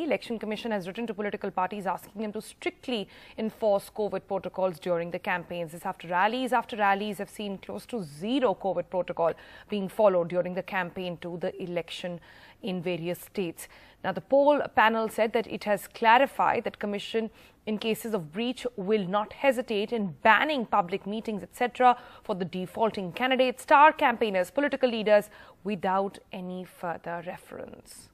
Election Commission has written to political parties asking them to strictly enforce COVID protocols during the campaigns. This after rallies after rallies have seen close to zero COVID protocol being followed during the campaign to the election in various states. Now, the poll panel said that it has clarified that Commission in cases of breach will not hesitate in banning public meetings, etc., for the defaulting candidates, star campaigners, political leaders without any further reference.